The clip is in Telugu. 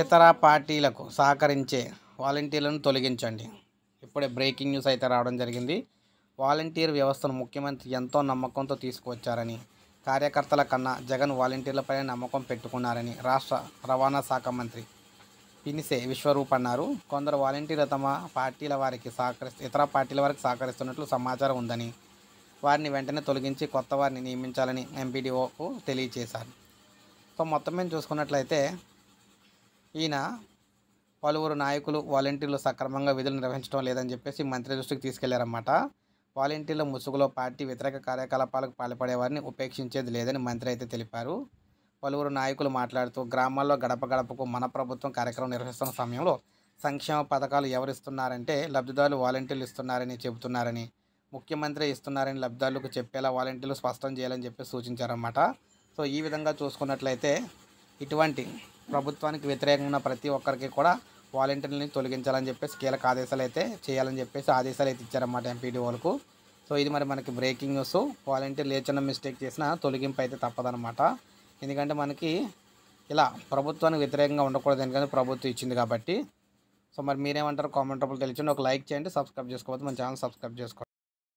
ఇతర పార్టీలకు సహకరించే వాలంటీర్లను తొలగించండి ఇప్పుడే బ్రేకింగ్ న్యూస్ అయితే రావడం జరిగింది వాలంటీర్ వ్యవస్థను ముఖ్యమంత్రి ఎంతో నమ్మకంతో తీసుకువచ్చారని కార్యకర్తల కన్నా జగన్ వాలంటీర్లపై నమ్మకం పెట్టుకున్నారని రాష్ట్ర రవాణా శాఖ మంత్రి పినిసే విశ్వరూప్ అన్నారు కొందరు వాలంటీర్లు తమ పార్టీల వారికి సహకరి ఇతర పార్టీల వారికి సహకరిస్తున్నట్లు సమాచారం ఉందని వారిని వెంటనే తొలగించి కొత్త వారిని నియమించాలని ఎంపీడీఓకు తెలియజేశారు సో మొత్తం మీద చూసుకున్నట్లయితే ఈయన పలువురు నాయకులు వాలంటీర్లు సక్రమంగా విధులు నిర్వహించడం లేదని చెప్పేసి మంత్రి దృష్టికి తీసుకెళ్లారన్నమాట వాలంటీర్ల ముసుగులో పార్టీ వ్యతిరేక కార్యకలాపాలకు పాల్పడే వారిని ఉపేక్షించేది లేదని మంత్రి అయితే తెలిపారు పలువురు నాయకులు మాట్లాడుతూ గ్రామాల్లో గడప గడపకు మన ప్రభుత్వం కార్యక్రమం నిర్వహిస్తున్న సమయంలో సంక్షేమ పథకాలు ఎవరిస్తున్నారంటే లబ్ధిదారులు వాలంటీర్లు ఇస్తున్నారని చెబుతున్నారని ముఖ్యమంత్రి ఇస్తున్నారని లబ్ధిదారులకు చెప్పేలా వాలంటీర్లు స్పష్టం చేయాలని చెప్పి సూచించారన్నమాట సో ఈ విధంగా చూసుకున్నట్లయితే ఇటువంటి ప్రభుత్వానికి వ్యతిరేకంగా ప్రతి ఒక్కరికి కూడా వాలంటీర్లని తొలగించాలని చెప్పేసి కీలక ఆదేశాలు అయితే చేయాలని చెప్పేసి ఆదేశాలు అయితే ఇచ్చారన్నమాట వాళ్ళకు సో ఇది మరి మనకి బ్రేకింగ్ న్యూస్ వాలంటీర్లు ఏ చిన్న మిస్టేక్ చేసినా తొలగింపు అయితే తప్పదనమాట ఎందుకంటే మనకి ఇలా ప్రభుత్వానికి వ్యతిరేకంగా ఉండకూడదు ఎందుకంటే ప్రభుత్వం ఇచ్చింది కాబట్టి సో మరి మీరేమంటారు కామెంట్ రూపంలో తెలియచండి ఒక లైక్ చేయండి సబ్స్క్రైబ్ చేసుకోవద్దు మన ఛానల్ సబ్స్క్రైబ్ చేసుకోండి